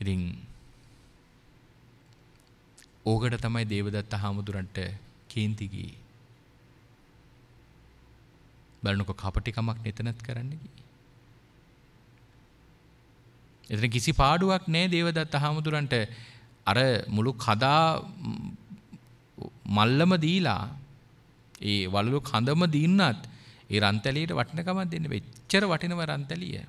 ඉතින් ඕකට තමයි දේවදත්ත හාමුදුරන්ට කේන්තිගී. බලනක කපටිකමක් නතනත් කරන්නකි. එතන කිසි පාඩුවක් නෑ දේවදත්ත හාමුදුරන්ට අර මුළු කදා මල්ලම දීලා ඒ වලලු කඳම දීන්නත් ඒ රන්තැලීට වටිනකමක් දෙන්න වෙච්චර වටිනව රන්තැලිය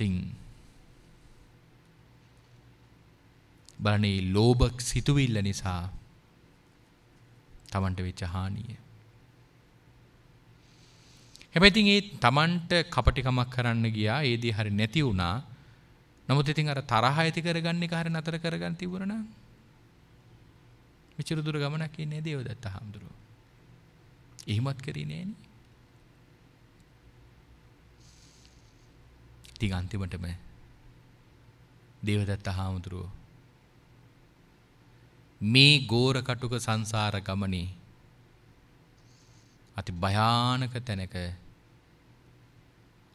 fasting. බලනේ ලෝභ සිතුවිල්ල නිසා තමන්ට වෙච්ච හානිය. හැබැයි ඉතින් ඒ තමන්ට කපටිකමක් කරන්න ගියා ඒ දේ හරි නැති වුණා. නමුත් ඉතින් අර තරහ ඇති කරගන්න එක හරි නතර කරගන්න තිබුණා නම් මෙච්චර දුර ගමනක් ඉන්නේ දේවදත්ත හාමුදුරුවෝ. එහෙමත් කරේ නෑනේ. ඉතින් අන්තිමටම දේවදත්ත හාමුදුරුවෝ මේ ගෝර කටුක සංසාර ගමනේ අති භයානක තැනක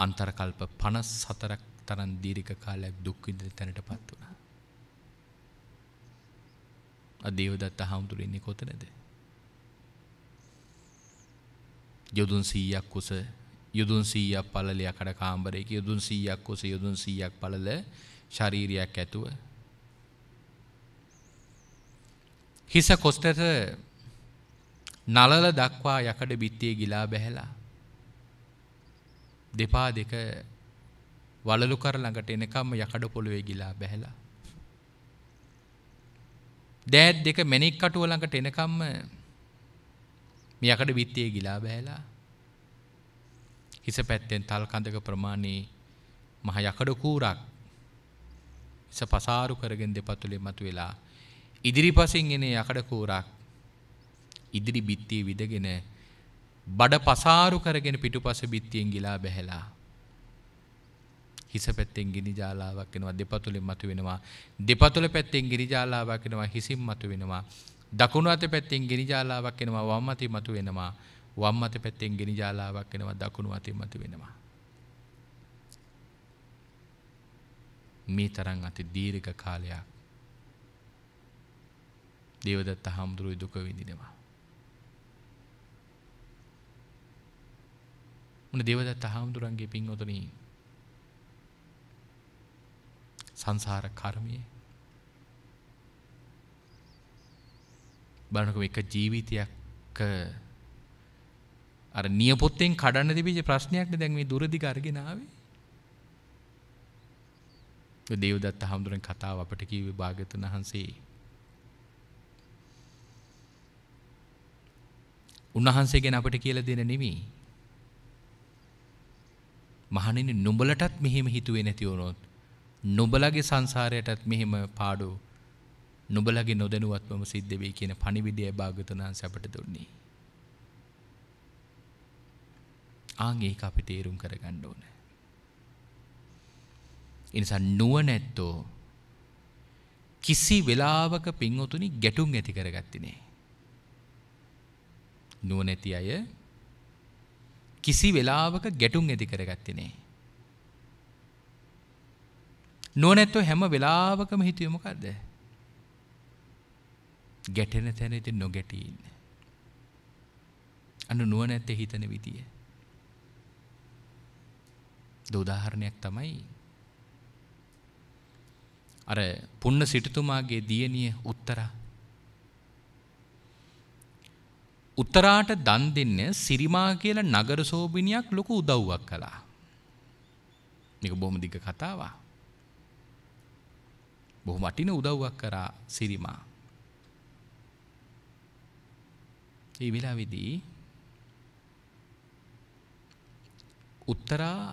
අන්තරකල්ප 54ක් තරම් දීර්ඝ කාලයක් දුක් විඳින තැනටපත් වුණා. අදේවදත්ත හාමුදුරුවෝ ඉන්නේ කොතනද? යොදුන් 100ක් උස යුදුන් සීයක් පලලයක් කඩ කාම්බරයක යුදුන් සීයක් කොස යුදුන් සීයක් පලල ශරීරයක් ඇතුව. හිස කොස්ටට නලල දක්වා යකඩ බිත්තිය ගිලා බැහැලා. දෙපා දෙක වලලු කර ළඟට එනකම්ම යකඩ පොළුවේ ගිලා බැහැලා. දෑත් දෙක මැනික් කටුව ළඟට එනකම්ම යකඩ බිත්තිය ගිලා බැහැලා. හිස පැත්තෙන් තල් කඳක ප්‍රමාණයේ මහ යකඩ කූරක් හිස පසාරු කරගෙන දෙපතුලේ මතුවෙලා ඉදිරිපසින් එන යකඩ කූරක් ඉදිරි බිත්තිය විදගෙන බඩ පසාරු කරගෙන පිටුපස බිත්තියෙන් ගිලා බැහැලා හිස පැත්තෙන් ගිනි ජාලාවක් වෙනවා දෙපතුලෙන් මතු වෙනවා දෙපතුල පැත්තෙන් ගිනි ජාලාවක් වෙනවා හිසින් මතු වෙනවා දකුණු අත පැත්තෙන් ගිනි ජාලාවක් වෙනවා වම් අතින් මතු වෙනවා වම් මත පැත්තෙන් ගෙන ජාලාවක් වෙනවා දකුණු අතින් මත වෙනවා. මේ තරම් අති දීර්ඝ කාලයක් දේවදත්ත හාමුදුරුවෝ දුක විඳිනවා. මොන දේවදත්ත හාමුදුරන්ගේ පින්වතුනි සංසාර කර්මයේ බලනකො එක ජීවිතයක් අර නියපොත්තෙන් කඩන්න තිබිච්ච ප්‍රශ්නයක්නේ දැන් මේ දුරදිග අරගෙන ආවේ. දේවදත්ත හඳුරන කතාව අපට කිව්වේ භාග්‍යතුන් වහන්සේ. උන්වහන්සේ ගැන අපට කියලා දෙන නෙමෙයි. මහණෙනි නුඹලටත් මෙහෙම හිතුවේ නැති වුණොත් නුඹලගේ සංසාරයටත් මෙහෙම පාඩු නුඹලගේ නොදැනුවත්වම සිද්ධ වෙයි කියන පණිවිඩය භාග්‍යතුන් වහන්සේ අපට දුන්නේ. ආන් ඒක අපි තේරුම් කරගන්න ඕනේ. ඒ නිසා නුවණැත්තෝ කිසි වෙලාවක පින්වතුනි ගැටුම් ඇති කරගත්තේ නෑ. නුවණැති අය කිසි වෙලාවක ගැටුම් ඇති කරගත්තේ නෑ. නුවණැත්තෝ හැම වෙලාවකම හිතුවේ මොකද්ද? ගැටෙන තැන ඉතින් නොගැටී ඉන්න. අනු නුවණැත්තේ හිතන විදිය. ද උදාහරණයක් තමයි අර පුන්න සිටුතුමාගේ දියණිය උත්තරා උත්තරාට දන් දෙන්න සිරිමා කියලා නගර සෝබිනියක් ලොකු උදව්වක් කළා. මේක බොහොම දිග කතාවක්. බොහොම වටින උදව්වක් කරා සිරිමා. ඒ වෙලාවේදී උත්තරා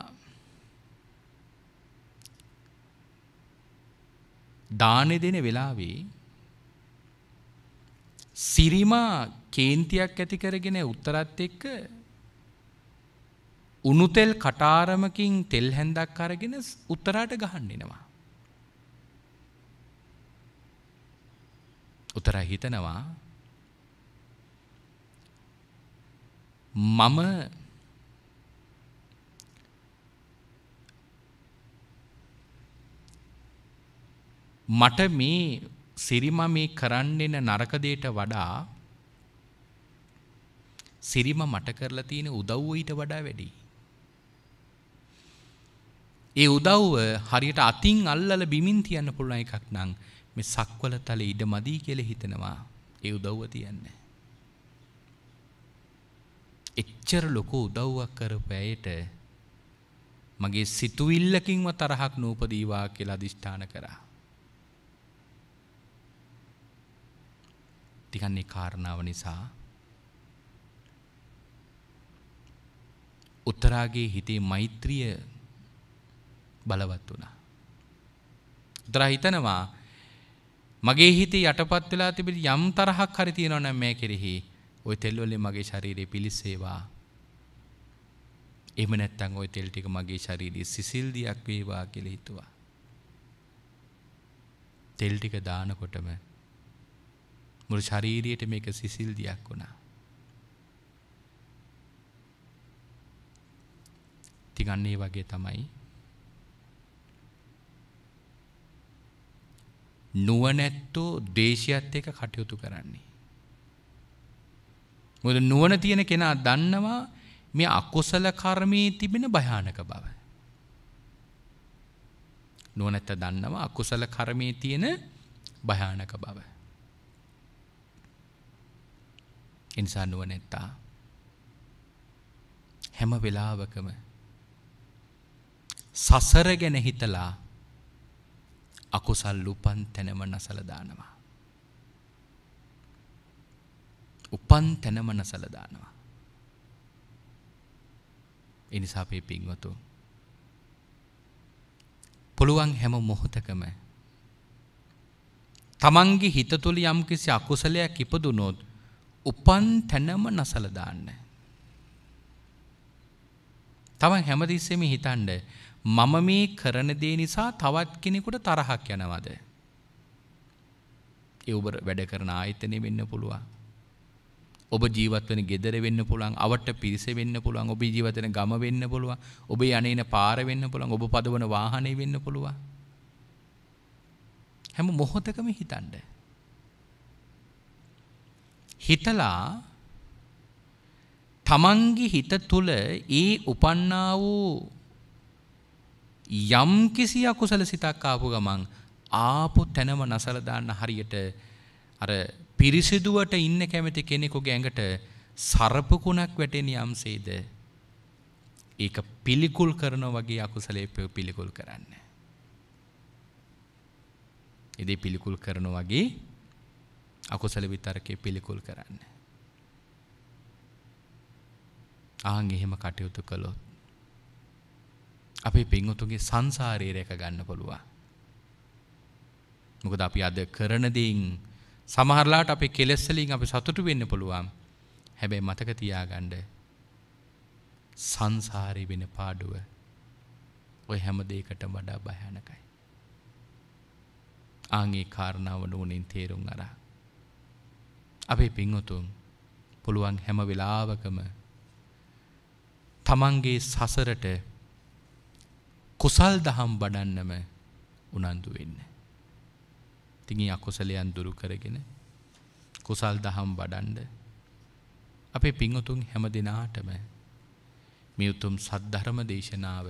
දානෙ දෙන වෙලාවේ සිරිමා කේන්තියක් ඇති කරගෙන උත්තරත් එක්ක උනුතෙල් කටාරමකින් තෙල් හැන්දක් අරගෙන උත්තරාට ගහන්නෙනවා. උතර හිතනවා මම මට මේ සිරිම මේ කරන්නෙන නරක දෙයට වඩා සිරිම මට කරලා තියෙන උදව්ව ඊට වඩා වැඩි. ඒ උදව්ව හරියට අතින් අල්ලලා බිමින් තියන්න පුළුවන් එකක් නම් මේ සක්වල තලෙ ඉඩමදී කියලා හිතනවා. ඒ උදව්ව තියන්නේ. එච්චර ලොකු උදව්වක් කරපෑයට මගේ සිතුවිල්ලකින්ව තරහක් නූපදීවා කියලා අදිෂ්ඨාන කරා. තිකන්නේ කාරණාව නිසා උත්තරාගේ හිතේ මෛත්‍රිය බලවත් වුණා. උත්තරා හිතනවා මගේ හිතේ යටපත් වෙලා තිබෙන යම් තරහක් හරි තියෙනවා නම් මේ කෙරෙහි ওই තෙල් වලින් මගේ ශරීරය පිලිස්සේවා. එහෙම නැත්නම් ওই තෙල් ටික මගේ ශරීරයේ සිසිල්දියක් වේවා කියලා හිතුවා. තෙල් ටික දානකොටම මුළු ශරීරයට මේක සිසිල් දියක් වුණා. තිගන්නේ වගේ තමයි නුවනැත්තෝ දේශයත් එක කටයුතු කරන්නේ. මොද නුවන තියෙන කෙනා දන්නවා මේ අකුසල කර්මී තිබෙන භයානක බව. නුවනැත්ත දන්නවා අකුසල කර්මී තියෙන භයානක බව. එනිසා නුවණැත්තා හැම වෙලාවකම සසර ගැන හිතලා අකුසල් උපන් තැනම නැසල දානවා. උපන් තැනම නැසල දානවා. ඒ නිසා අපි පින්වතු පුළුවන් හැම මොහොතකම තමන්ගේ හිත තුළ යම්කිසි අකුසලයක් ඉපදුනොත් උපන් තැනම නසල දාන්න. තමන් හැමතිස්සෙම හිතන්ඩ මම මේ කරන දේ නිසා තවත් කෙනෙකුට තරහක් යනවද. එවබර වැඩ කරන ආයතනය වෙන්න පුළුවන්. ඔබ ජීවත්වන ගෙදර වෙන්න පුළුවන් අවට පිරිස වෙන්න පුළුවන් ඔබ ජීවතන ගම වෙන්න පුළුවන් ඔබ යනන පාර වෙන්න පුළුවන් ඔබ පදවන වාහනය වෙන්න පුළුවන් හැම මොහොතකම හිතන්ඩ හිතලා තමන්ගේ හිත තුළ ඒ උපන්නා වූ යම් කිසි අකුසල සිතක් ආපු ගමන් ආපු තැනම නසල දාන්න හරියට අර පිරිසිදුවට ඉන්න කැමති කෙනෙකුගේ ඇඟට සර්පකුණක් වැටෙන යම්සේද ඒක පිළිකුල් කරනවා වගේ අකුසලයේ පිළිකුල් කරන්න. ඉතින් පිළිකුල් කරනවා වගේ අකුසල විතරකේ පිළිකුල් කරන්න. ආන් එහෙම කටයුතු කළොත් අපේ පින්වතුන්ගේ සංසාරේ රැක ගන්න පුළුවන්. මොකද අපි අද කරන දේෙන් සමහරලාට අපේ කෙලෙස් වලින් අපි සතුටු වෙන්න පුළුවන්. හැබැයි මතක තියාගන්න සංසාරේ වෙන පාඩුව ඔය හැම දෙයකටම වඩා භයානකයි. ආන්ගේ කාරණාව නුවණින් තේරුම් අරන් අපේ පින්වතුන් පුළුවන් හැම වෙලාවකම තමන්ගේ සසරට කුසල් දහම් වඩන්නම උනන්දු වෙන්න. තිගේ අකුසලයන් දුරු කරගෙන කුසල් දහම් වඩන්ඩ අපේ පිංහතුන් හැම දෙනාටම මියුතුම් සද්ධරම දේශනාව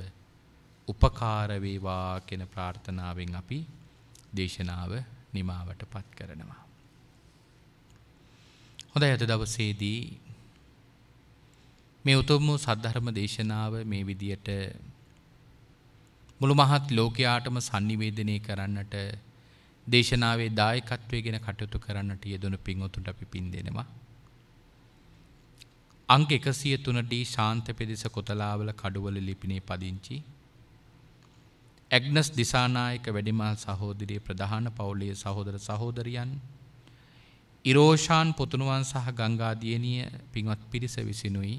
උපකාරවේවා කෙන ප්‍රාර්ථනාවෙන් අපි දේශනාව නිමාවට පත් කරනවා. හොඳ ඇත දවසේදී මේ උතුම් වූ සද්ධර්ම දේශනාව මේ විදියට මුළු මහත් ලෝකයාටම sannivedanaya කරන්නට දේශනාවේ දායකත්වයේගෙන කටයුතු කරන්නට යෙදුණු පින්වතුන්ට අපි පින් දෙනවා. අංක 103 ඩී ශාන්ත පෙදෙස කොතලාවල කඩුවල ලිපිනේ පදිංචි ඇග්නස් දිසානායක වැඩිමහල් සහෝදරිය ප්‍රධාන පවුලේ සහෝදර සහෝදරියන් ඉරෝෂාන් පොතුනුවන් සහ ගංගාදියනිය පින්වත් පිරිස විසිනුයි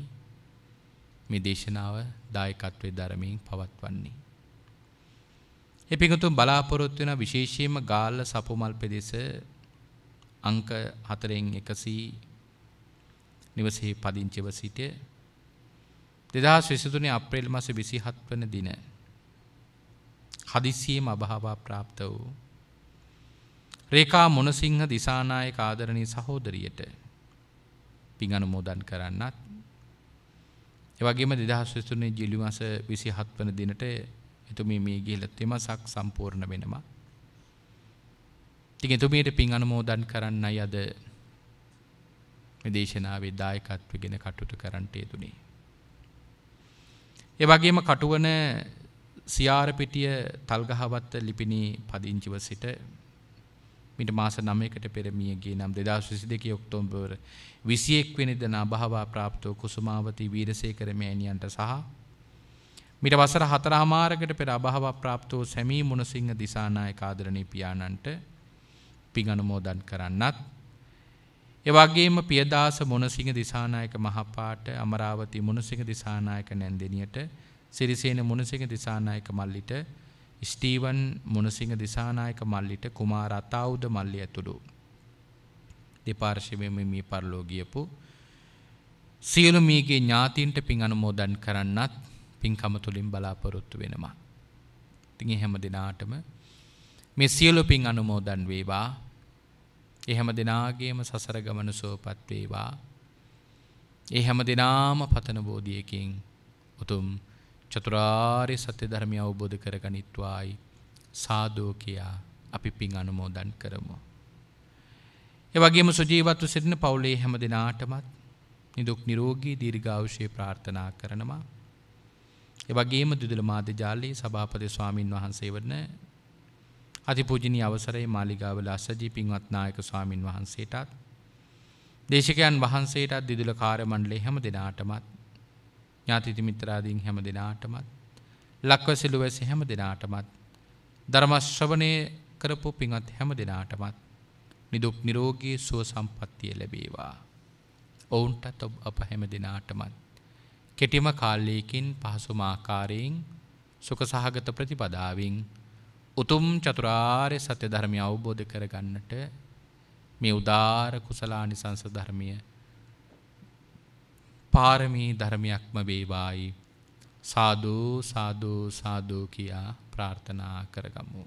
මේ දේශනාව දායකත්වය දරමින් පවත්වන්නේ. එපිඟතුන් බලාපොරොත්තු වෙන විශේෂයෙන්ම ගාල්ල සපුමල් පෙදෙස අංක හතරෙන් එකසී නිවසේ පදිංචිව සිට දෙදහස් විසිතුනි අප්‍රේල් මස විසිහත් වන දින හදිසියම අභාවා ප්‍රාප්ත වූ රේකා මොනසිංහ දිසානායක ආදරණීය සහෝදරියට පින් අනුමෝදන් කරන්නත් ඒ වගේම 2023 ජූලි මාස 27 වන දිනට එතුමිය මේ ගිහිලා තෙමසක් සම්පූර්ණ වෙනවා. ඉතින් එතුමියට පින් අනුමෝදන් කරන්නයි අද මේ දේශනාවේ දායකත්වගෙන කටයුතු කරන්නට යෙදුනේ. ඒ වගේම කටුවන සියාරපිටිය තල්ගහවත්ත ලිපිණී පදිංචිව සිට මිට මාස නමයකට පෙරමියගේ නම් දෙදස් විසි දෙක ඔක්තෝම්බවර විසියෙක් වෙනිද නභහවා ප්‍රාප්තෝ කුසුමාවති වීරසය කරමෑණියන්ට සහ මිට වසර හතරහාමාරකට පෙර අභහව ප්‍රාප්තෝ සැමී මුණසිංහ දිසානාය කාදරණී පියාණන්ට පිගණුමෝදන් කරන්නත් එවගේම පියදාස මොනසිංහ දිසානායක මහපාට අමරාවති මොනසිංහ දිසානායක නැන්දනියට සිරිසේන මොනසිංහ දිසානායක මල්ලිට ස්ටීවන් මොනසිංහ දිසානායක මල්ලිට කුමාර අතාවුද මල්ලි ඇතුළු දෙපාර්ශවයෙන් මේ පරලෝ ගියපු සියලු මීගේ ඥාතීන්ට පින් අනුමෝදන් කරන්නත් පින්කම තුලින් බලාපොරොත්තු වෙනවා. ඉතින් හැම දිනාටම මේ සියලු පින් අනුමෝදන් වේවා. ඒ හැම දිනාගේම සසර ගමන සුවපත් වේවා. ඒ හැම දිනාම පතන බෝධියකින් උතුම් චතුරාර්ය සත්‍ය ධර්මය අවබෝධ කරගනිත්වායි සාදෝ කියයා අපි පින් අනුමෝදන් කරමු. එවගේම සුජීවත්තු සිටින පවුලේ හැම දෙනාටමත් නිදුක් නිරෝගී දීර්ඝාවශය ප්‍රාර්ථනා කරනවා. එවගේම දුදුල මාධ්‍ය ජාලයේ සභාපති ස්වාමීන් වහන්සේ වන අතිපූජනී අවසරේ මාලිගාවල අසජී පින්වත්නායක ස්වාමීන් වහන්සේටත් දේශකයන් වහන්සේටත් දිදුල කාරමණ්ඩලේ හැම දෙනාටමත් ඥාතිතිමිත්‍රාදීන් හැම දෙනාටමත් ලක්වසිලු වැසි හැම දෙනාටමත් ධර්මශ්‍රවනය කරපු පිඟත් හැම දෙනාටමත් නිදුක් නිරෝගී සුව සම්පත්තිය ලැබේවා. ඔවුන්ටත් ඔබ අප හැම දෙනාටමත්. කෙටිම කාල්ලයකින් පහසුමාකාරයෙන් සුක සහගත ප්‍රතිපදාවෙන් උතුම් චතුරාර්ය සත්‍ය ධර්මය අවබෝධ කරගන්නට මේ උදාර කුසලානි සංස ධර්මය පාරමී ධර්මයක්ම වේවායි සාධූ සාධූ සාධූ කියා ප්‍රාර්ථනා කරගමු.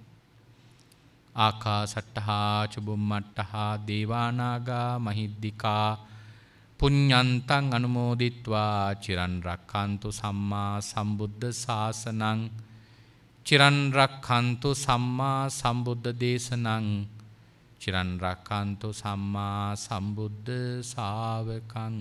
ආකා සට්ටහා චුබුම්මට්ටහා දේවානාගා මහිද්දිකා පුඤ්ඥන්තන් අනුමෝදිත්වා චිරන්රක්කන්තු සම්මා සම්බුද්ධ ශාසනං චිරන්රක්කන්තු සම්මා සම්බුද්ධ දේශනං චිරන් රක්කන්තු සම්මා සම්බුද්ධ සාාවකන්.